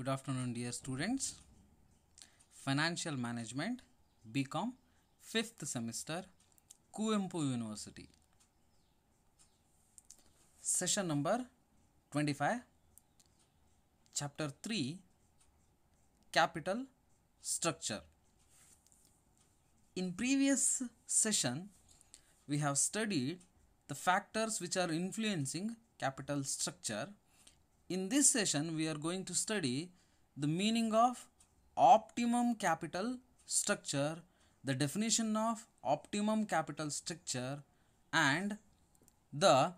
Good afternoon dear students. Financial Management BCom 5th semester Kuempu University. Session number 25 Chapter 3 Capital Structure. In previous session we have studied the factors which are influencing capital structure in this session, we are going to study the meaning of optimum capital structure, the definition of optimum capital structure and the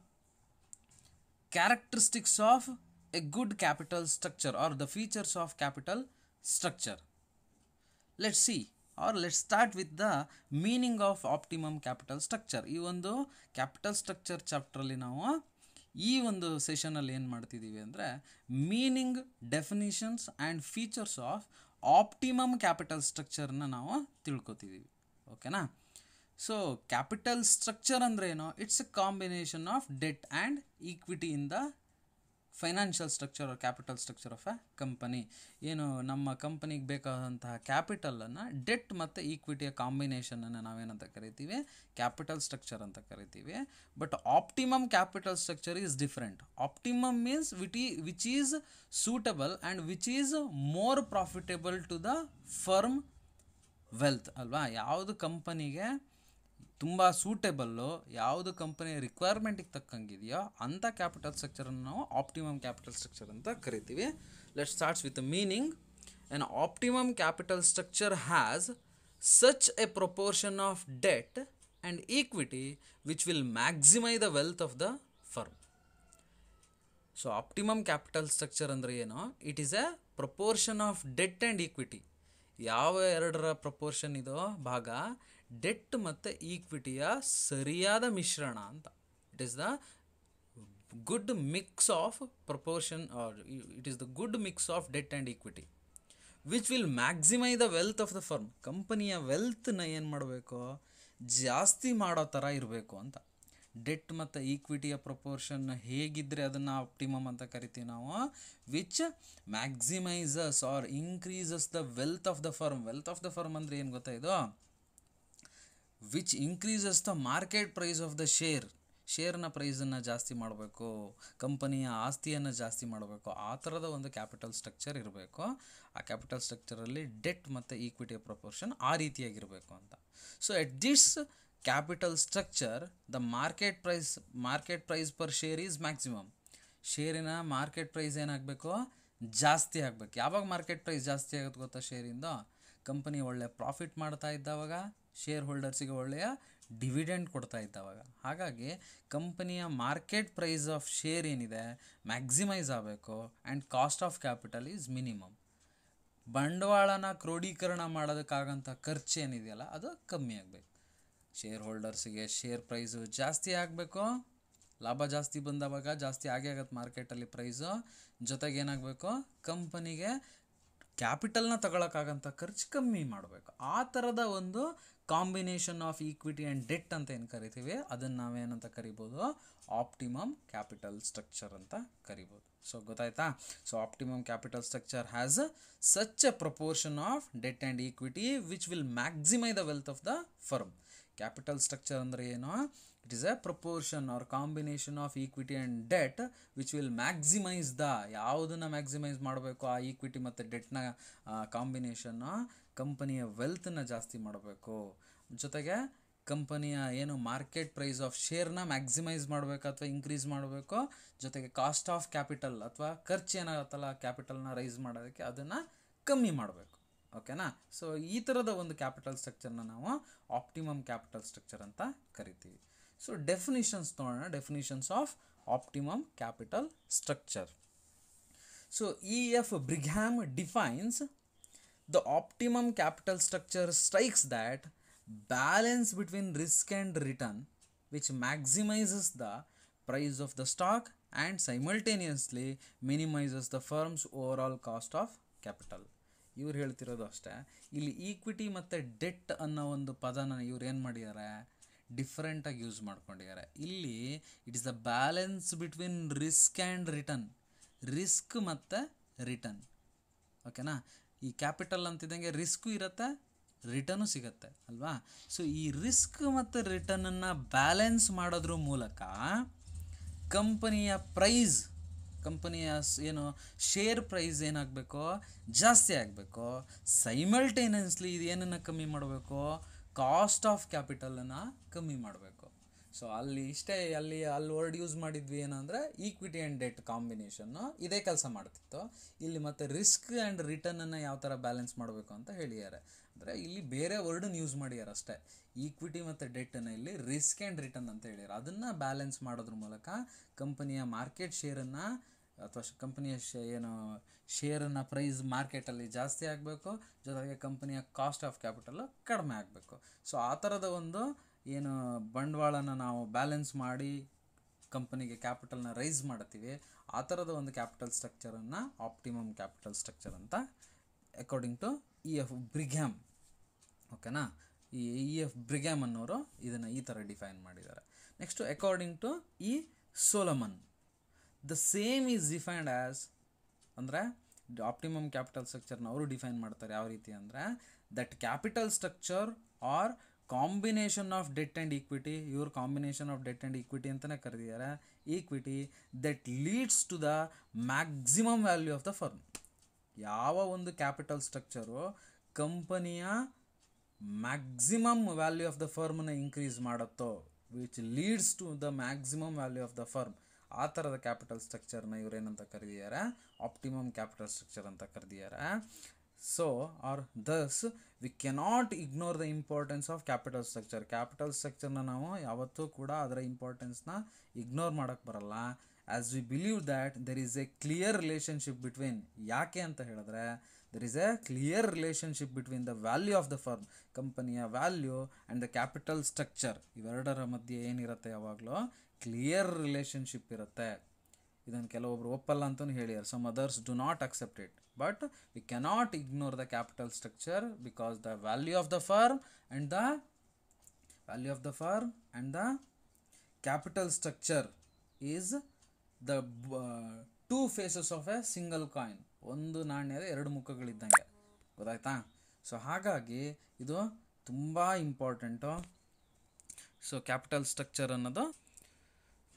characteristics of a good capital structure or the features of capital structure. Let's see or let's start with the meaning of optimum capital structure. though capital structure chapter ಚಾಪ್ಟ್ರಲ್ಲಿ ನಾವು ಈ ಒಂದು ಸೆಷನಲ್ಲಿ ಏನು ಮಾಡ್ತಿದ್ದೀವಿ ಅಂದರೆ meaning definitions and features of optimum capital ಸ್ಟ್ರಕ್ಚರ್ನ ನಾವು ತಿಳ್ಕೊತಿದ್ದೀವಿ ಓಕೆನಾ ಸೊ ಕ್ಯಾಪಿಟಲ್ ಸ್ಟ್ರಕ್ಚರ್ ಅಂದ್ರೆ ಏನು it's a combination of debt and equity in the financial structure or capital structure of a company ಏನು ನಮ್ಮ ಕಂಪನಿಗೆ ಬೇಕಾದಂತಹ ಕ್ಯಾಪಿಟಲನ್ನು ಡೆಟ್ ಮತ್ತು ಈಕ್ವಿಟಿಯ ಕಾಂಬಿನೇಷನನ್ನು ನಾವೇನಂತ ಕರಿತೀವಿ ಕ್ಯಾಪಿಟಲ್ ಸ್ಟ್ರಕ್ಚರ್ ಅಂತ ಕರಿತೀವಿ but optimum capital structure is different optimum means ವಿಟಿ which is suitable and which is more profitable to the firm wealth ಅಲ್ವಾ ಯಾವುದು ಕಂಪನಿಗೆ ತುಂಬ ಸೂಟೇಬಲ್ಲು ಯಾವುದು ಕಂಪನಿಯ ರಿಕ್ವೈರ್ಮೆಂಟಿಗೆ ತಕ್ಕಂಗಿದೆಯೋ ಅಂಥ ಕ್ಯಾಪಿಟಲ್ ಸ್ಟ್ರಕ್ಚರನ್ನು ನಾವು ಆಪ್ಟಿಮಮ್ ಕ್ಯಾಪಿಟಲ್ ಸ್ಟ್ರಕ್ಚರ್ ಅಂತ ಕರಿತೀವಿ let starts with meaning an optimum capital structure has such a proportion of debt and equity which will maximise the wealth of the firm so optimum capital structure ಅಂದರೆ ಏನು it is a proportion of debt and equity ಯಾವ ಎರಡರ proportion ಇದೋ ಭಾಗ debt ಮತ್ತು ಈಕ್ವಿಟಿಯ ಸರಿಯಾದ ಮಿಶ್ರಣ ಅಂತ it is the good mix of proportion it is the good mix of debt and equity which will maximise the wealth of the firm ಕಂಪನಿಯ ವೆಲ್ತ್ನ ಏನು ಮಾಡಬೇಕು ಜಾಸ್ತಿ ಮಾಡೋ ಥರ ಇರಬೇಕು ಅಂತ ಡೆಟ್ ಮತ್ತು ಈಕ್ವಿಟಿಯ ಪ್ರಪೋರ್ಷನ್ ಹೇಗಿದ್ದರೆ ಅದನ್ನು ಆಪ್ಟಿಮಮ್ ಅಂತ ಕರಿತೀವಿ ನಾವು which maximises or increases the wealth of the firm wealth of the firm ಅಂದರೆ ಏನು ಗೊತ್ತಾ ಇದು which increases the market price of the share ಶೇರ್ನ ಪ್ರೈಸನ್ನು ಜಾಸ್ತಿ ಮಾಡಬೇಕು ಕಂಪನಿಯ ಆಸ್ತಿಯನ್ನು ಜಾಸ್ತಿ ಮಾಡಬೇಕು ಆ ಥರದ ಒಂದು ಕ್ಯಾಪಿಟಲ್ ಸ್ಟ್ರಕ್ಚರ್ ಇರಬೇಕು ಆ ಕ್ಯಾಪಿಟಲ್ ಸ್ಟ್ರಕ್ಚರಲ್ಲಿ ಡೆಟ್ ಮತ್ತು ಈಕ್ವಿಟಿಯ ಪ್ರಪೋರ್ಷನ್ ಆ ರೀತಿಯಾಗಿರಬೇಕು ಅಂತ so at this capital structure the market price market price per share is maximum ಶೇರಿನ ಮಾರ್ಕೆಟ್ ಪ್ರೈಸ್ ಏನಾಗಬೇಕು ಜಾಸ್ತಿ ಆಗಬೇಕು ಯಾವಾಗ ಮಾರ್ಕೆಟ್ ಪ್ರೈಸ್ ಜಾಸ್ತಿ ಆಗುತ್ತೆ ಗೊತ್ತಾ ಶೇರಿಂದ ಕಂಪನಿ ಒಳ್ಳೆ ಪ್ರಾಫಿಟ್ ಮಾಡ್ತಾ ಇದ್ದಾವಾಗ ಶೇರ್ ಹೋಲ್ಡರ್ಸಿಗೆ ಒಳ್ಳೆಯ ಡಿವಿಡೆಂಡ್ ಕೊಡ್ತಾ ಇದ್ದಾವಾಗ ಹಾಗಾಗಿ ಕಂಪನಿಯ ಮಾರ್ಕೆಟ್ ಪ್ರೈಸ್ ಆಫ್ ಶೇರ್ ಏನಿದೆ ಮ್ಯಾಕ್ಸಿಮೈಸ್ ಆಗಬೇಕು and cost of capital is minimum ಬಂಡವಾಳನ ಕ್ರೋಢೀಕರಣ ಮಾಡೋದಕ್ಕಾಗಂಥ ಖರ್ಚು ಏನಿದೆಯಲ್ಲ ಅದು ಕಮ್ಮಿ ಆಗಬೇಕು ಶೇರ್ ಹೋಲ್ಡರ್ಸಿಗೆ ಶೇರ್ ಪ್ರೈಸು ಜಾಸ್ತಿ ಆಗಬೇಕು ಲಾಭ ಜಾಸ್ತಿ ಬಂದವಾಗ ಜಾಸ್ತಿ ಆಗೇ ಆಗತ್ತೆ ಮಾರ್ಕೆಟಲ್ಲಿ ಪ್ರೈಸು ಜೊತೆಗೆ ಏನಾಗಬೇಕು ಕಂಪನಿಗೆ ಕ್ಯಾಪಿಟಲ್ನ ತಗೊಳಕ್ಕಾಗಂಥ ಖರ್ಚು ಕಮ್ಮಿ ಮಾಡಬೇಕು ಆ ಥರದ ಒಂದು combination of equity and debt ಅಂತ ಏನು ಕರಿತೀವಿ ಅದನ್ನು ನಾವೇನಂತ ಕರಿಬೋದು ಆಪ್ಟಿಮಮ್ ಕ್ಯಾಪಿಟಲ್ ಸ್ಟ್ರಕ್ಚರ್ ಅಂತ ಕರಿಬೋದು ಸೊ ಗೊತ್ತಾಯ್ತಾ so optimum capital structure has such a proportion of debt and equity which will maximise the wealth of the firm capital structure ಅಂದರೆ ಏನು it is a proportion or combination of equity and debt which will maximise the ಯಾವುದನ್ನು maximise ಮಾಡಬೇಕು ಆ equity ಮತ್ತು ಡೆಟ್ನ combination ಕಂಪನಿಯ ವೆಲ್ತನ್ನ ಜಾಸ್ತಿ ಮಾಡಬೇಕು ಜೊತೆಗೆ ಕಂಪನಿಯ ಏನು ಮಾರ್ಕೆಟ್ ಪ್ರೈಸ್ ಆಫ್ ಶೇರ್ನ ಮ್ಯಾಕ್ಸಿಮೈಸ್ ಮಾಡಬೇಕು ಅಥವಾ ಇನ್ಕ್ರೀಸ್ ಮಾಡಬೇಕು ಜೊತೆಗೆ ಕಾಸ್ಟ್ ಆಫ್ ಕ್ಯಾಪಿಟಲ್ ಅಥವಾ ಖರ್ಚು ಏನಾಗುತ್ತಲ್ಲ ಕ್ಯಾಪಿಟಲ್ನ ರೈಸ್ ಮಾಡೋದಕ್ಕೆ ಅದನ್ನು ಕಮ್ಮಿ ಮಾಡಬೇಕು ओके ना सो ಈ ತರದ ಒಂದು ಕ್ಯಾಪಿಟಲ್ ಸ್ಟ್ರಕ್ಚರ್ ಅನ್ನು ನಾವು ಆಪ್ಟಿಮಮ್ ಕ್ಯಾಪಿಟಲ್ ಸ್ಟ್ರಕ್ಚರ್ ಅಂತ ಕರೀತೀವಿ ಸೋ ಡಿಫಿನಿಷನ್ಸ್ ನೋಡೋಣ definitions of optimum capital structure so E F Brigham defines the optimum capital structure strikes that balance between リ स्क and return which maximizes the price of the stock and simultaneously minimizes the firm's overall cost of capital ಇವ್ರು ಹೇಳ್ತಿರೋದು ಅಷ್ಟೇ ಇಲ್ಲಿ equity ಮತ್ತು debt ಅನ್ನೋ ಒಂದು ಪದನ ಇವ್ರು ಏನು ಮಾಡಿದ್ದಾರೆ ಡಿಫ್ರೆಂಟಾಗಿ ಯೂಸ್ ಮಾಡ್ಕೊಂಡಿದ್ದಾರೆ ಇಲ್ಲಿ it is the balance between risk and return risk ಮತ್ತು ರಿಟರ್ನ್ ಓಕೆನಾ ಈ ಕ್ಯಾಪಿಟಲ್ ಅಂತಿದ್ದಂಗೆ ರಿಸ್ಕು ಇರುತ್ತೆ ರಿಟರ್ನು ಸಿಗುತ್ತೆ ಅಲ್ವಾ ಸೊ ಈ ರಿಸ್ಕ್ ಮತ್ತು ರಿಟರ್ನನ್ನು ಬ್ಯಾಲೆನ್ಸ್ ಮಾಡೋದ್ರ ಮೂಲಕ ಕಂಪನಿಯ ಪ್ರೈಸ್ ಕಂಪನಿಯ ಏನು ಶೇರ್ ಪ್ರೈಸ್ ಏನಾಗಬೇಕು ಜಾಸ್ತಿ ಆಗಬೇಕು ಸೈಮಲ್ಟೇನಿಯಸ್ಲಿ ಇದು ಏನನ್ನು ಕಮ್ಮಿ ಮಾಡಬೇಕು ಕಾಸ್ಟ್ ಆಫ್ ಕ್ಯಾಪಿಟಲನ್ನು ಕಮ್ಮಿ ಮಾಡಬೇಕು ಸೊ ಅಲ್ಲಿ ಇಷ್ಟೇ ಅಲ್ಲಿ ಅಲ್ಲಿ ವರ್ಡ್ ಯೂಸ್ ಮಾಡಿದ್ವಿ ಏನಂದರೆ ಈಕ್ವಿಟಿ ಆ್ಯಂಡ್ ಡೆಟ್ ಕಾಂಬಿನೇಷನ್ನು ಇದೇ ಕೆಲಸ ಮಾಡ್ತಿತ್ತು ಇಲ್ಲಿ ಮತ್ತೆ ರಿಸ್ಕ್ ಆ್ಯಂಡ್ ರಿಟರ್ನನ್ನು ಯಾವ ಥರ ಬ್ಯಾಲೆನ್ಸ್ ಮಾಡಬೇಕು ಅಂತ ಹೇಳಿದ್ದಾರೆ ಅಂದರೆ ಇಲ್ಲಿ ಬೇರೆ ವರ್ಡನ್ನು ಯೂಸ್ ಮಾಡಿದ್ದಾರೆ ಅಷ್ಟೇ ಈಕ್ವಿಟಿ ಮತ್ತು ಡೆಟ್ಟನ್ನು ಇಲ್ಲಿ ರಿಸ್ಕ್ ಆ್ಯಂಡ್ ರಿಟರ್ನ್ ಅಂತ ಹೇಳಿದ್ದಾರೆ ಅದನ್ನು ಬ್ಯಾಲೆನ್ಸ್ ಮಾಡೋದ್ರ ಮೂಲಕ ಕಂಪನಿಯ ಮಾರ್ಕೆಟ್ ಶೇರನ್ನು ಅಥವಾ ಕಂಪ್ನಿಯ ಶೇ ಏನು ಶೇರನ್ನ ಪ್ರೈಸ್ ಮಾರ್ಕೆಟಲ್ಲಿ ಜಾಸ್ತಿ ಆಗಬೇಕು ಜೊತೆಗೆ ಕಂಪ್ನಿಯ ಕಾಸ್ಟ್ ಆಫ್ ಕ್ಯಾಪಿಟಲ್ಲು ಕಡಿಮೆ ಆಗಬೇಕು ಸೊ ಆ ಥರದ ಒಂದು ಏನು ಬಂಡವಾಳನ ನಾವು ಬ್ಯಾಲೆನ್ಸ್ ಮಾಡಿ ಕಂಪನಿಗೆ ಕ್ಯಾಪಿಟಲ್ನ ರೈಸ್ ಮಾಡ್ತೀವಿ ಆ ಥರದ ಒಂದು ಕ್ಯಾಪಿಟಲ್ ಸ್ಟ್ರಕ್ಚರನ್ನು ಆಪ್ಟಿಮಮ್ ಕ್ಯಾಪಿಟಲ್ ಸ್ಟ್ರಕ್ಚರ್ ಅಂತ according to E F Brigham ಓಕೆನಾ ಈ ಇ ಎಫ್ ಬ್ರಿಗ್ಯಾಮ್ ಅನ್ನೋರು ಇದನ್ನು ಈ ಥರ ಡಿಫೈನ್ ಮಾಡಿದ್ದಾರೆ next according to E Solomon the same is defined as ಅಂದರೆ ಆಪ್ಟಿಮಮ್ ಕ್ಯಾಪಿಟಲ್ ಸ್ಟ್ರಕ್ಚರ್ನ ಅವರು ಡಿಫೈನ್ ಮಾಡ್ತಾರೆ ಯಾವ ರೀತಿ ಅಂದರೆ that capital structure or combination of debt and equity ಇವ್ರ combination of debt and equity ಅಂತಲೇ ಕರೆದಿದ್ದಾರೆ equity that leads to the maximum value of the firm ಯಾವ ಒಂದು ಕ್ಯಾಪಿಟಲ್ ಸ್ಟ್ರಕ್ಚರು ಕಂಪನಿಯ ಮ್ಯಾಕ್ಸಿಮಮ್ ವ್ಯಾಲ್ಯೂ ಆಫ್ ದ ಫರ್ಮನ್ನ ಇನ್ಕ್ರೀಸ್ ಮಾಡುತ್ತೋ which leads to the maximum value of the firm ಆ ಥರದ capital ಸ್ಟ್ರಕ್ಚರ್ನ ಇವರೇನಂತ ಕರೆದಿದ್ದಾರೆ ಆಪ್ಟಿಮಮ್ ಕ್ಯಾಪಿಟಲ್ ಸ್ಟ್ರಕ್ಚರ್ ಅಂತ ಕರೆದಿದ್ದಾರೆ so or thus we cannot ignore the importance of capital structure capital ಸ್ಟ್ರಕ್ಚರ್ನ ನಾವು ಯಾವತ್ತೂ ಕೂಡ ಅದರ ಇಂಪಾರ್ಟೆನ್ಸ್ನ ಇಗ್ನೋರ್ ಮಾಡೋಕ್ಕೆ ಬರಲ್ಲ as we believe that there is a clear relationship between ಯಾಕೆ ಅಂತ ಹೇಳಿದ್ರೆ there is a clear relationship between the value of the firm ಕಂಪನಿಯ value and the capital structure ಇವೆರಡರ ಮಧ್ಯೆ ಏನಿರುತ್ತೆ ಯಾವಾಗಲೂ ಕ್ಲಿಯರ್ ರಿಲೇಷನ್ಶಿಪ್ ಇರುತ್ತೆ ಇದನ್ನು ಕೆಲವೊಬ್ರು ಒಪ್ಪಲ್ಲ ಅಂತಲೂ ಹೇಳಿದ್ದಾರೆ some others do not accept it but we cannot ignore the capital structure because the value of the firm and the value of the firm and the capital structure is the two faces of a single coin ಒಂದು ನಾಣ್ಯದ ಎರಡು ಮುಖಗಳಿದ್ದಂಗೆ ಗೊತ್ತಾಯ್ತಾ ಸೊ ಹಾಗಾಗಿ ಇದು ತುಂಬ important so capital structure ಅನ್ನೋದು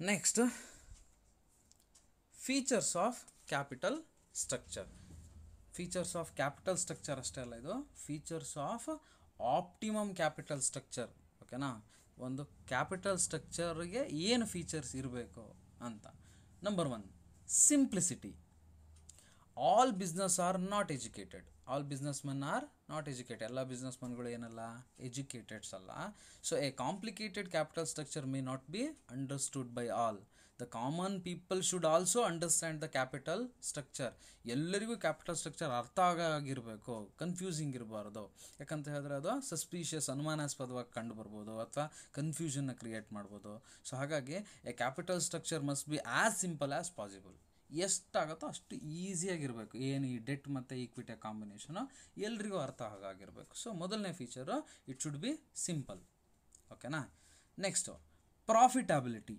next features of capital structure features of capital structure ಅಷ್ಟೇ ಅಲ್ಲ ಇದು features of optimum capital structure ಓಕೆನಾ ಒಂದು ಕ್ಯಾಪಿಟಲ್ ಸ್ಟ್ರಕ್ಚರ್ಗೆ ಏನು ಫೀಚರ್ಸ್ ಇರಬೇಕು ಅಂತ number one simplicity all business are not educated all businessmen are not educated ಎಲ್ಲ ಬಿಸ್ನೆಸ್ ಮೆನ್ಗಳು ಏನಲ್ಲ ಎಜುಕೇಟೆಡ್ಸ್ ಅಲ್ಲ so a complicated capital structure may not be understood by all the common people should also understand the capital structure ಎಲ್ಲರಿಗೂ capital structure ಅರ್ಥ ಆಗಿರಬೇಕು confusing ಇರಬಾರ್ದು ಯಾಕಂತ ಹೇಳಿದ್ರೆ ಅದು ಸಸ್ಪೀಷಿಯಸ್ ಅನುಮಾನಾಸ್ಪದವಾಗಿ ಕಂಡು ಬರ್ಬೋದು ಅಥವಾ ಕನ್ಫ್ಯೂಷನ್ನ ಕ್ರಿಯೇಟ್ ಮಾಡ್ಬೋದು ಸೊ ಹಾಗಾಗಿ a capital structure must be as simple as possible ಎಷ್ಟಾಗುತ್ತೋ ಅಷ್ಟು ಈಸಿಯಾಗಿರಬೇಕು ಏನು ಈ ಡೆಟ್ ಮತ್ತು ಈಕ್ವಿಟಿಯ ಕಾಂಬಿನೇಷನು ಎಲ್ರಿಗೂ ಅರ್ಥ ಆಗಾಗಿರಬೇಕು ಸೊ ಮೊದಲನೇ feature it should be simple ಓಕೆನಾ next profitability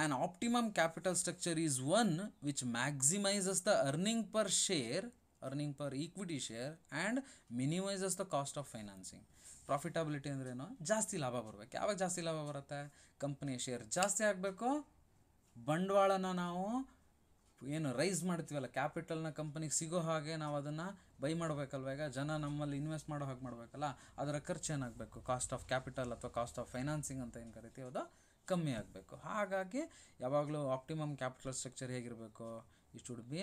an optimum capital structure is one which maximises the earning per share earning per equity share and minimises the cost of financing profitability ಅಂದ್ರೇನು ಜಾಸ್ತಿ ಲಾಭ ಬರಬೇಕು ಯಾವಾಗ ಜಾಸ್ತಿ ಲಾಭ ಬರುತ್ತೆ ಕಂಪ್ನಿಯ ಶೇರ್ ಜಾಸ್ತಿ ಆಗಬೇಕು ಬಂಡವಾಳನ ನಾವು ಏನು ರೈಸ್ ಮಾಡ್ತೀವಲ್ಲ ಕ್ಯಾಪಿಟಲ್ನ ಕಂಪನಿಗೆ ಸಿಗೋ ಹಾಗೆ ನಾವು ಅದನ್ನು ಬೈ ಮಾಡಬೇಕಲ್ವ ಈಗ ಜನ ನಮ್ಮಲ್ಲಿ ಇನ್ವೆಸ್ಟ್ ಮಾಡೋ ಹಾಗೆ ಮಾಡಬೇಕಲ್ಲ ಅದರ ಖರ್ಚು ಏನಾಗಬೇಕು ಕಾಸ್ಟ್ ಆಫ್ ಕ್ಯಾಪಿಟಲ್ ಅಥವಾ ಕಾಸ್ಟ್ ಆಫ್ ಫೈನಾನ್ಸಿಂಗ್ ಅಂತ ಏನು ಕರಿತೀವಿ ಅದು ಕಮ್ಮಿ ಆಗಬೇಕು ಹಾಗಾಗಿ ಯಾವಾಗಲೂ ಆಪ್ಟಿಮಮ್ ಕ್ಯಾಪಿಟಲ್ ಸ್ಟ್ರಕ್ಚರ್ ಹೇಗಿರಬೇಕು it should be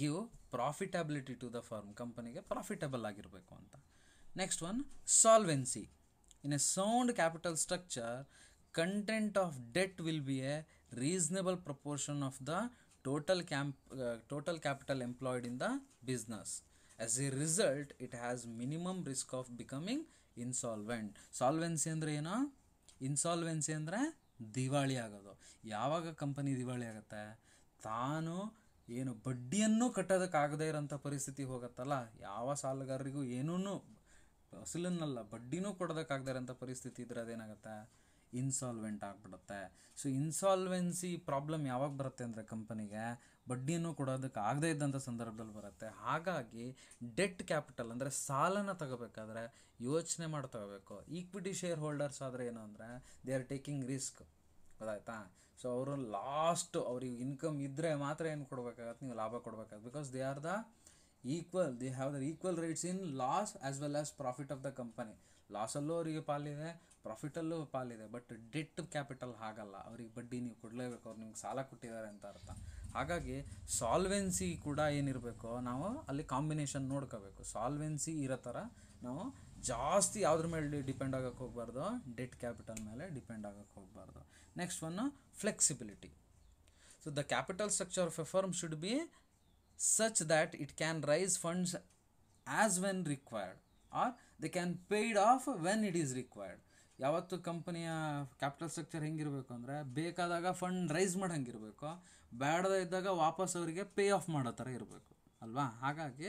give profitability to the firm ಕಂಪನಿಗೆ ಪ್ರಾಫಿಟಬಲ್ ಆಗಿರಬೇಕು ಅಂತ next one solvency in a sound capital structure content of debt will be a reasonable proportion of the total camp total capital employed in the business as a result it has minimum risk of becoming insolvent solvency andre eno insolvency andre divali yavaga company divali agutte taanu eno baddiyannu kattadakagade iranta paristhiti hogutalla yava salgarrigu enunu asilannalla baddinu kodadakagade iranta paristhiti idra adenagutte insolvent ಆಗಿಬಿಡುತ್ತೆ so insolvency problem ಯಾವಾಗ ಬರುತ್ತೆ ಅಂದರೆ ಕಂಪನಿಗೆ ಬಡ್ಡಿಯನ್ನು ಕೊಡೋದಕ್ಕೆ ಆಗದೇ ಇದ್ದಂಥ ಸಂದರ್ಭದಲ್ಲಿ ಬರುತ್ತೆ ಹಾಗಾಗಿ ಡೆಟ್ ಕ್ಯಾಪಿಟಲ್ ಅಂದರೆ ಸಾಲನ ತಗೋಬೇಕಾದ್ರೆ ಯೋಚನೆ ಮಾಡಿ ತಗೋಬೇಕು ಈಕ್ವಿಟಿ ಶೇರ್ ಹೋಲ್ಡರ್ಸ್ ಆದರೆ ಏನು ಅಂದರೆ ದೇ ಆರ್ ಟೇಕಿಂಗ್ ರಿಸ್ಕ್ ಗೊತ್ತಾಯ್ತಾ ಸೊ ಅವರು ಲಾಸ್ಟ್ ಅವ್ರಿಗೆ ಇನ್ಕಮ್ ಇದ್ದರೆ ಮಾತ್ರ ಏನು ಕೊಡಬೇಕಾಗತ್ತೆ ನೀವು ಲಾಭ ಕೊಡಬೇಕಾಗತ್ತೆ because they are the equal they have their equal rights in loss as well as profit of the company ಲಾಸಲ್ಲೂ ಅವರಿಗೆ ಪಾಲಿದೆ ಪ್ರಾಫಿಟಲ್ಲೂ ಪಾಲಿದೆ ಬಟ್ ಡೆಟ್ ಕ್ಯಾಪಿಟಲ್ ಹಾಗಲ್ಲ ಅವ್ರಿಗೆ ಬಡ್ಡಿ ನೀವು ಕೊಡಲೇಬೇಕು ಅವ್ರು ನಿಮ್ಗೆ ಸಾಲ ಕೊಟ್ಟಿದ್ದಾರೆ ಅಂತ ಅರ್ಥ ಹಾಗಾಗಿ ಸಾಲ್ವೆನ್ಸಿ ಕೂಡ ಏನಿರಬೇಕು ನಾವು ಅಲ್ಲಿ ಕಾಂಬಿನೇಷನ್ ನೋಡ್ಕೋಬೇಕು ಸಾಲ್ವೆನ್ಸಿ ಇರೋ ಥರ ನಾವು ಜಾಸ್ತಿ ಯಾವ್ದ್ರ ಮೇಲೆ ಡಿಪೆಂಡ್ ಆಗೋಕ್ಕೆ ಹೋಗ್ಬಾರ್ದು ಡೆಟ್ ಕ್ಯಾಪಿಟಲ್ ಮೇಲೆ ಡಿಪೆಂಡ್ ಆಗೋಕ್ಕೆ ಹೋಗ್ಬಾರ್ದು next one flexibility so the capital structure of a firm should be such that it can raise funds as when required or they can paid off when it is required ಯಾವತ್ತು ಕಂಪನಿಯ capital structure ಹೆಂಗಿರಬೇಕು ಅಂದರೆ ಬೇಕಾದಾಗ fund raise ಮಾಡೋಂಗಿರಬೇಕು ಬೇಡದೇ ಇದ್ದಾಗ ವಾಪಸ್ ಅವರಿಗೆ pay of ಮಾಡೋ ಥರ ಇರಬೇಕು ಅಲ್ವಾ ಹಾಗಾಗಿ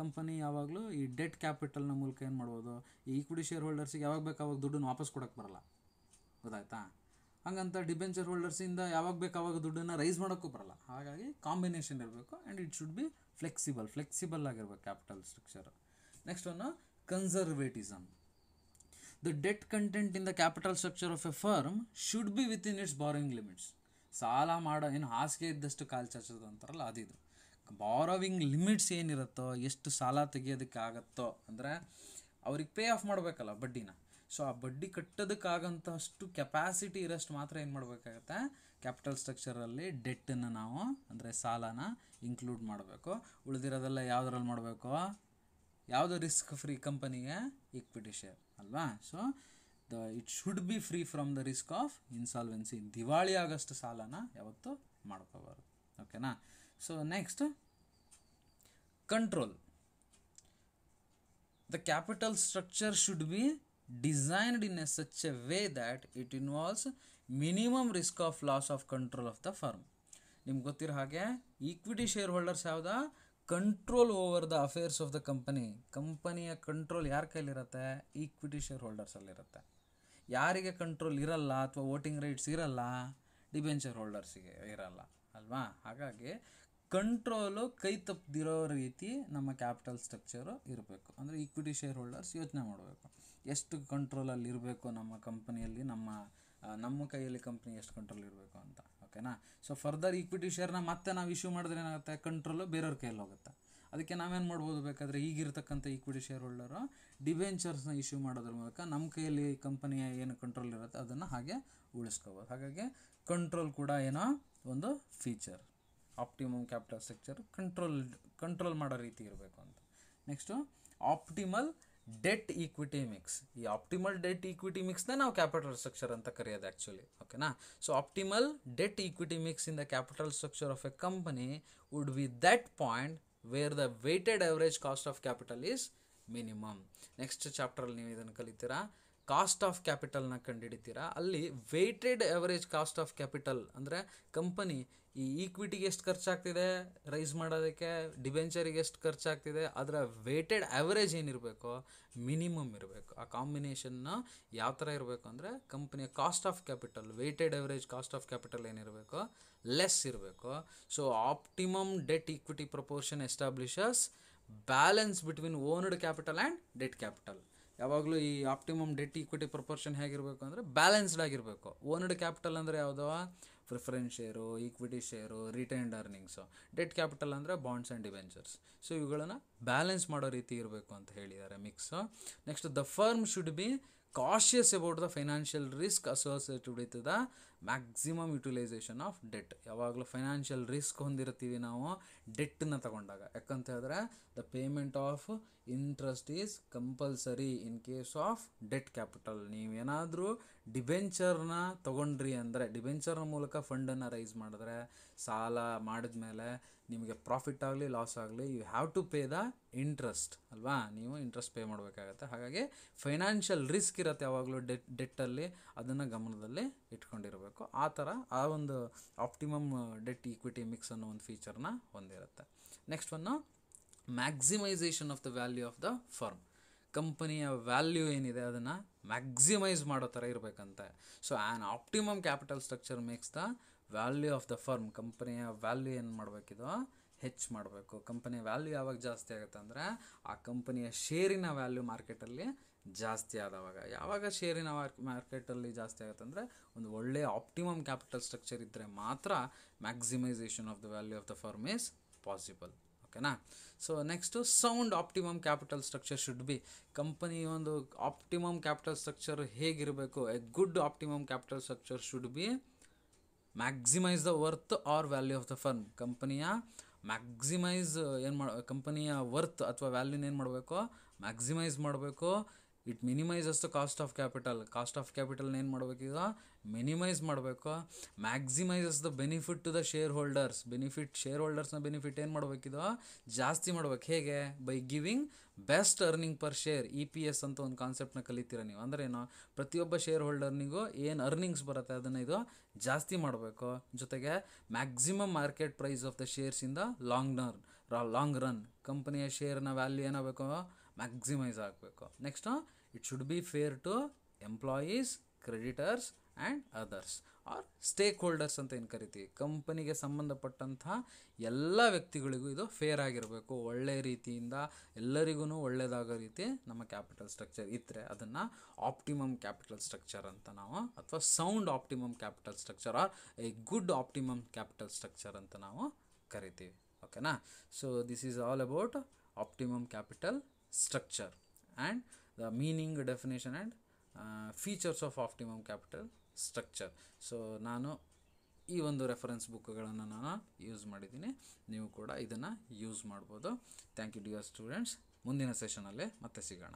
ಕಂಪನಿ ಯಾವಾಗಲೂ ಈ ಡೆಟ್ ಕ್ಯಾಪಿಟಲ್ನ ಮೂಲಕ ಏನು ಮಾಡ್ಬೋದು ಈ ಈಕ್ವಿಟಿ ಶೇರ್ ಹೋಲ್ಡರ್ಸಿಗೆ ಯಾವಾಗ ಬೇಕು ಅವಾಗ ದುಡ್ಡನ್ನು ವಾಪಸ್ ಕೊಡೋಕ್ಕೆ ಬರಲ್ಲ ಗೊತ್ತಾಯ್ತಾ ಹಂಗಂತ ಡಿಬೆಂಚರ್ ಹೋಲ್ಡರ್ಸಿಂದ ಯಾವಾಗ ಬೇಕು ಆವಾಗ ದುಡ್ಡನ್ನು ರೈಸ್ ಮಾಡೋಕ್ಕೂ ಬರಲ್ಲ ಹಾಗಾಗಿ ಕಾಂಬಿನೇಷನ್ ಇರಬೇಕು and it should be flexible flexible ಆಗಿರ್ಬೇಕು capital structure next one conservatism the debt content in capital structure of a firm should be be within it's borrowing limits ಸಾಲ ಮಾಡೋ ಏನು ಹಾಸಿಗೆ ಇದ್ದಷ್ಟು ಕಾಲು ಚಾಚೋದು ಅಂತಾರಲ್ಲ ಅದಿದು ಬಾರೋವಿಂಗ್ ಲಿಮಿಟ್ಸ್ ಏನಿರುತ್ತೋ ಎಷ್ಟು ಸಾಲ ತೆಗಿಯೋದಕ್ಕೆ ಅಂದರೆ ಅವ್ರಿಗೆ ಪೇ ಆಫ್ ಮಾಡಬೇಕಲ್ಲ ಬಡ್ಡಿನ ಸೊ ಆ ಬಡ್ಡಿ ಕಟ್ಟೋದಕ್ಕಾಗಂಥಷ್ಟು ಕೆಪ್ಯಾಸಿಟಿ ಇರೋಷ್ಟು ಮಾತ್ರ ಏನು ಮಾಡಬೇಕಾಗತ್ತೆ ಕ್ಯಾಪಿಟಲ್ ಸ್ಟ್ರಕ್ಚರಲ್ಲಿ ಡೆಟ್ಟನ್ನು ನಾವು ಅಂದರೆ ಸಾಲನ ಇನ್ಕ್ಲೂಡ್ ಮಾಡಬೇಕು ಉಳಿದಿರೋದೆಲ್ಲ ಯಾವುದ್ರಲ್ಲಿ ಮಾಡಬೇಕು ಯಾವುದು ರಿಸ್ಕ್ ಫ್ರೀ ಕಂಪನಿಗೆ ಇಕ್ವಿಟಿ ಶೇರ್ ಅಲ್ವಾ so the it should be free from the risk of insolvency ದಿವಾಳಿ ಆಗಷ್ಟು ಸಾಲನ ಯಾವತ್ತು ಮಾಡ್ಕೋಬಾರ್ದು ಓಕೆನಾ so next control the capital structure should be designed in a such a way that it involves minimum risk of loss of control of the firm ನಿಮ್ಗೆ ಗೊತ್ತಿರೋ ಹಾಗೆ equity shareholders ಯಾವ್ದು control over the affairs of the company ಕಂಪನಿಯ control ಯಾರ ಕೈಲಿರುತ್ತೆ equity share ಹೋಲ್ಡರ್ಸಲ್ಲಿರುತ್ತೆ ಯಾರಿಗೆ control ಇರಲ್ಲ ಅಥವಾ ವೋಟಿಂಗ್ ರೈಟ್ಸ್ ಇರಲ್ಲ ಡಿಬೆಂಚರ್ ಹೋಲ್ಡರ್ಸಿಗೆ ಇರಲ್ಲ ಅಲ್ವಾ ಹಾಗಾಗಿ ಕಂಟ್ರೋಲು ಕೈ ತಪ್ಪದಿರೋ ರೀತಿ ನಮ್ಮ ಕ್ಯಾಪಿಟಲ್ ಸ್ಟ್ರಕ್ಚರು ಇರಬೇಕು ಅಂದರೆ ಈಕ್ವಿಟಿ ಶೇರ್ ಹೋಲ್ಡರ್ಸ್ ಯೋಚನೆ ಮಾಡಬೇಕು ಎಷ್ಟು ಕಂಟ್ರೋಲಲ್ಲಿ ಇರಬೇಕು ನಮ್ಮ ಕಂಪನಿಯಲ್ಲಿ ನಮ್ಮ ನಮ್ಮ ಕೈಯಲ್ಲಿ ಕಂಪ್ನಿ ಎಷ್ಟು ಕಂಟ್ರೋಲ್ ಇರಬೇಕು ಅಂತ ಓಕೆನಾ ಸೊ ಫರ್ದರ್ ಈಕ್ವಿಟಿ ಶೇರ್ನ ಮತ್ತೆ ನಾವು ಇಶ್ಯೂ ಮಾಡಿದ್ರೆ ಏನಾಗುತ್ತೆ ಕಂಟ್ರೋಲು ಬೇರೆಯವ್ರ ಕೈಯಲ್ಲಿ ಹೋಗುತ್ತೆ ಅದಕ್ಕೆ ನಾವೇನು ಮಾಡ್ಬೋದು ಬೇಕಾದರೆ ಈಗಿರ್ತಕ್ಕಂಥ ಈಕ್ವಿಟಿ ಶೇರ್ ಹೋಲ್ಡರು ಡಿಬೆಂಚರ್ಸ್ನ ಇಶ್ಯೂ ಮಾಡೋದ್ರ ಮೂಲಕ ನಮ್ಮ ಕೈಯಲ್ಲಿ ಕಂಪನಿಯ ಏನು ಕಂಟ್ರೋಲ್ ಇರುತ್ತೆ ಅದನ್ನು ಹಾಗೆ ಉಳಿಸ್ಕೋಬೋದು ಹಾಗಾಗಿ ಕಂಟ್ರೋಲ್ ಕೂಡ ಏನೋ ಒಂದು feature optimum capital structure control control ಮಾಡೋ ರೀತಿ ಇರಬೇಕು ಅಂತ next optimal debt equity mix ಈ ಆಪ್ಟಿಮಲ್ ಡೆಟ್ ಈಕ್ವಿಟಿ ಮಿಕ್ಸ್ನ ನಾವು ಕ್ಯಾಪಿಟಲ್ ಸ್ಟ್ರಕ್ಚರ್ ಅಂತ ಕರೆಯೋದು ಆ್ಯಕ್ಚುಲಿ ಓಕೆನಾ so optimal debt equity mix in the capital structure of a company would be that point where the weighted average cost of capital is minimum next chapter ನೀವು ಇದನ್ನು ಕಲಿತೀರಾ cost of ಕ್ಯಾಪಿಟಲ್ನ ಕಂಡುಹಿಡಿತೀರಾ ಅಲ್ಲಿ weighted average cost of capital ಅಂದರೆ company ಈ ಈಕ್ವಿಟಿಗೆ ಎಷ್ಟು ಖರ್ಚಾಗ್ತಿದೆ ರೈಸ್ ಮಾಡೋದಕ್ಕೆ ಡಿಬೆಂಚರಿಗೆ ಎಷ್ಟು ಖರ್ಚಾಗ್ತಿದೆ ಅದರ ವೆಯ್ಟೆಡ್ ಎವರೇಜ್ ಏನಿರಬೇಕು ಮಿನಿಮಮ್ ಇರಬೇಕು ಆ ಕಾಂಬಿನೇಷನ್ನ ಯಾವ ಥರ ಇರಬೇಕು ಅಂದರೆ ಕಂಪ್ನಿಯ cost of capital weighted average cost of capital ಏನಿರಬೇಕು ಲೆಸ್ ಇರಬೇಕು so optimum debt equity proportion establishes balance between owned capital and debt capital ಯಾವಾಗಲೂ ಈ ಆಪ್ಟಿಮಮ್ ಡೆಟ್ ಈಕ್ವಿಟಿ ಪ್ರಪೋರ್ಷನ್ ಹೇಗಿರಬೇಕು ಅಂದರೆ ಬ್ಯಾಲೆನ್ಸ್ಡ್ ಆಗಿರಬೇಕು ಓನ್ಡ್ ಕ್ಯಾಪಿಟಲ್ ಅಂದರೆ ಯಾವುದೋ preference share equity share retained earnings debt capital ಅಂದರೆ ಬಾಂಡ್ಸ್ ಆ್ಯಂಡ್ ಡಿವೆಂಚರ್ಸ್ ಸೊ ಇವುಗಳನ್ನು balance ಮಾಡೋ ರೀತಿ ಇರಬೇಕು ಅಂತ ಹೇಳಿದ್ದಾರೆ mix next the firm should be cautious about the financial risk associated with the maximum utilisation of debt ಯಾವಾಗಲೂ financial risk ಹೊಂದಿರ್ತೀವಿ ನಾವು ಡೆಟ್ಟನ್ನ ತಗೊಂಡಾಗ ಯಾಕಂತ ಹೇಳಿದ್ರೆ the payment of interest is compulsory in case of debt capital ನೀವೇನಾದರೂ ಡಿಬೆಂಚರ್ನ ತೊಗೊಂಡ್ರಿ ಅಂದರೆ ಡಿಬೆಂಚರ್ನ ಮೂಲಕ ಫಂಡನ್ನು ರೈಸ್ ಮಾಡಿದ್ರೆ ಸಾಲ ಮಾಡಿದ್ಮೇಲೆ ನಿಮಗೆ ಪ್ರಾಫಿಟ್ ಆಗಲಿ ಲಾಸ್ ಆಗಲಿ you have to pay the interest ಅಲ್ವಾ ನೀವು ಇಂಟ್ರೆಸ್ಟ್ ಪೇ ಮಾಡಬೇಕಾಗತ್ತೆ ಹಾಗಾಗಿ ಫೈನಾನ್ಷಿಯಲ್ ರಿಸ್ಕ್ ಇರುತ್ತೆ ಯಾವಾಗಲೂ ಡೆಟ್ ಡೆಟ್ಟಲ್ಲಿ ಅದನ್ನು ಗಮನದಲ್ಲಿ ಇಟ್ಕೊಂಡಿರಬೇಕು ಆ ಥರ ಆ ಒಂದು ಆಪ್ಟಿಮಮ್ ಡೆಟ್ ಈಕ್ವಿಟಿ ಮಿಕ್ಸ್ ಅನ್ನೋ ಒಂದು ಫೀಚರ್ನ ಹೊಂದಿರುತ್ತೆ ನೆಕ್ಸ್ಟ್ ಒಂದು maximisation of the value of the firm ಕಂಪನಿಯ ವ್ಯಾಲ್ಯೂ ಏನಿದೆ ಅದನ್ನು ಮ್ಯಾಕ್ಸಿಮೈಸ್ ಮಾಡೋ ಥರ ಇರಬೇಕಂತೆ so an optimum capital structure makes the value of the firm ಕಂಪನಿಯ ವ್ಯಾಲ್ಯೂ ಏನು ಮಾಡಬೇಕಿದು ಹೆಚ್ಚು ಮಾಡಬೇಕು ಕಂಪನಿಯ ವ್ಯಾಲ್ಯೂ ಯಾವಾಗ ಜಾಸ್ತಿ ಆಗುತ್ತೆ ಅಂದರೆ ಆ ಕಂಪನಿಯ ಶೇರಿನ ವ್ಯಾಲ್ಯೂ ಮಾರ್ಕೆಟಲ್ಲಿ ಜಾಸ್ತಿ ಆದವಾಗ ಯಾವಾಗ ಶೇರಿನ ಮಾರ್ಕೆಟಲ್ಲಿ ಜಾಸ್ತಿ ಆಗುತ್ತೆ ಅಂದರೆ ಒಂದು ಒಳ್ಳೆಯ ಆಪ್ಟಿಮಮ್ ಕ್ಯಾಪಿಟಲ್ ಸ್ಟ್ರಕ್ಚರ್ ಇದ್ದರೆ ಮಾತ್ರ maximisation of the value of the firm is possible ಓಕೆನಾ so next sound optimum capital structure should be company ಒಂದು ಆಪ್ಟಿಮಮ್ ಕ್ಯಾಪಿಟಲ್ ಸ್ಟ್ರಕ್ಚರ್ ಹೇಗಿರಬೇಕು a good optimum capital structure should be maximise the worth or value of the firm ಕಂಪನಿಯ maximise ಏನು ಮಾಡ ಕಂಪನಿಯ worth ಅಥವಾ ವ್ಯಾಲ್ಯೂನ ಏನು ಮಾಡಬೇಕು ಮ್ಯಾಕ್ಸಿಮೈಸ್ ಮಾಡಬೇಕು it minimises the cost of capital cost of ಕ್ಯಾಪಿಟಲ್ನ ಏನು ಮಾಡಬೇಕೀಗ ಮಿನಿಮೈಸ್ ಮಾಡಬೇಕು maximises the benefit to the shareholders benefit share ಹೋಲ್ಡರ್ಸ್ನ ಬೆನಿಫಿಟ್ ಏನು ಮಾಡಬೇಕಿದೋ ಜಾಸ್ತಿ ಮಾಡ್ಬೇಕು ಹೇಗೆ by giving best earning per share E P S ಅಂತ ಒಂದು ಕಾನ್ಸೆಪ್ಟ್ನ ಕಲಿತೀರ ನೀವು ಅಂದರೆ ಏನು ಪ್ರತಿಯೊಬ್ಬ ಶೇರ್ ಹೋಲ್ಡರ್ನಿಗೂ ಏನು ಅರ್ನಿಂಗ್ಸ್ ಬರುತ್ತೆ ಅದನ್ನು ಇದು ಜಾಸ್ತಿ ಮಾಡಬೇಕು ಜೊತೆಗೆ maximum market price of the shares ಇಂದ ಲಾಂಗ್ ರನ್ ಲಾಂಗ್ ರನ್ ಕಂಪನಿಯ ಶೇರ್ನ ವ್ಯಾಲ್ಯೂ ಏನಾಗಬೇಕು ಮ್ಯಾಕ್ಸಿಮೈಸ್ ಆಗಬೇಕು next it should be fair to employees creditors and others or stakeholders ಅಂತ ಏನು ಕರಿತೀವಿ ಕಂಪನಿಗೆ ಸಂಬಂಧಪಟ್ಟಂತಹ ಎಲ್ಲ ವ್ಯಕ್ತಿಗಳಿಗೂ ಇದು ಫೇರ್ ಆಗಿರಬೇಕು ಒಳ್ಳೆಯ ರೀತಿಯಿಂದ ಎಲ್ಲರಿಗೂ ಒಳ್ಳೆಯದಾಗೋ ರೀತಿ ನಮ್ಮ ಕ್ಯಾಪಿಟಲ್ ಸ್ಟ್ರಕ್ಚರ್ ಇದ್ದರೆ ಅದನ್ನು ಆಪ್ಟಿಮಮ್ ಕ್ಯಾಪಿಟಲ್ ಸ್ಟ್ರಕ್ಚರ್ ಅಂತ ನಾವು ಅಥವಾ sound optimum capital structure or a good optimum capital structure ಅಂತ ನಾವು ಕರಿತೀವಿ ಓಕೆನಾ so this is all about optimum capital structure and the meaning definition and features of optimum capital structure so ನಾನು ಈ ಒಂದು ರೆಫರೆನ್ಸ್ ಬುಕ್ಗಳನ್ನು ನಾನು ಯೂಸ್ ಮಾಡಿದ್ದೀನಿ ನೀವು ಕೂಡ ಇದನ್ನು ಯೂಸ್ ಮಾಡ್ಬೋದು ಥ್ಯಾಂಕ್ ಯು ಡಿಯರ್ ಸ್ಟೂಡೆಂಟ್ಸ್ ಮುಂದಿನ ಸೆಷನಲ್ಲೇ ಮತ್ತೆ ಸಿಗೋಣ